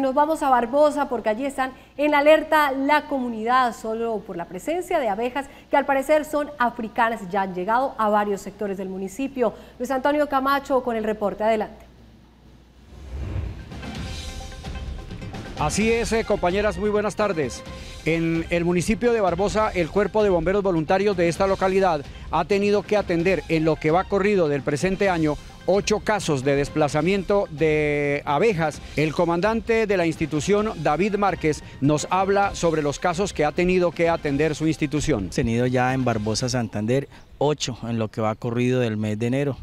Nos vamos a Barbosa porque allí están en alerta la comunidad solo por la presencia de abejas que al parecer son africanas ya han llegado a varios sectores del municipio. Luis Antonio Camacho con el reporte. Adelante. Así es, eh, compañeras, muy buenas tardes. En el municipio de Barbosa, el cuerpo de bomberos voluntarios de esta localidad ha tenido que atender en lo que va corrido del presente año ocho casos de desplazamiento de abejas. El comandante de la institución, David Márquez, nos habla sobre los casos que ha tenido que atender su institución. Tenido ya en Barbosa, Santander, ocho en lo que va corrido del mes de enero.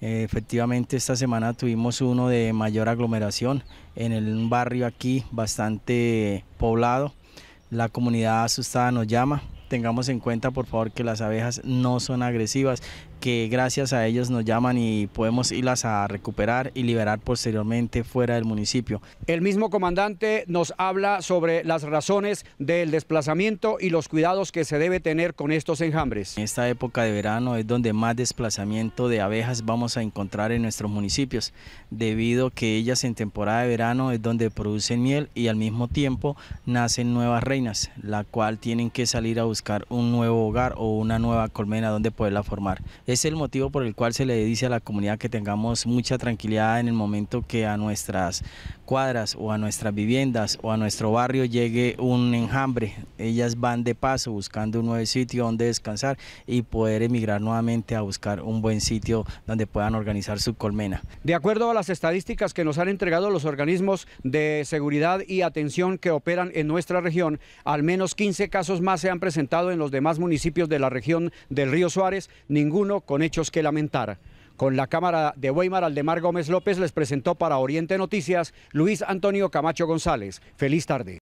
Eh, efectivamente, esta semana tuvimos uno de mayor aglomeración en un barrio aquí bastante poblado. La comunidad asustada nos llama. Tengamos en cuenta, por favor, que las abejas no son agresivas que gracias a ellos nos llaman y podemos irlas a recuperar y liberar posteriormente fuera del municipio. El mismo comandante nos habla sobre las razones del desplazamiento y los cuidados que se debe tener con estos enjambres. En esta época de verano es donde más desplazamiento de abejas vamos a encontrar en nuestros municipios, debido que ellas en temporada de verano es donde producen miel y al mismo tiempo nacen nuevas reinas, la cual tienen que salir a buscar un nuevo hogar o una nueva colmena donde poderla formar. Es el motivo por el cual se le dice a la comunidad que tengamos mucha tranquilidad en el momento que a nuestras cuadras o a nuestras viviendas o a nuestro barrio llegue un enjambre. Ellas van de paso buscando un nuevo sitio donde descansar y poder emigrar nuevamente a buscar un buen sitio donde puedan organizar su colmena. De acuerdo a las estadísticas que nos han entregado los organismos de seguridad y atención que operan en nuestra región, al menos 15 casos más se han presentado en los demás municipios de la región del Río Suárez, ninguno con hechos que lamentar. Con la cámara de Weimar, Aldemar Gómez López les presentó para Oriente Noticias Luis Antonio Camacho González. Feliz tarde.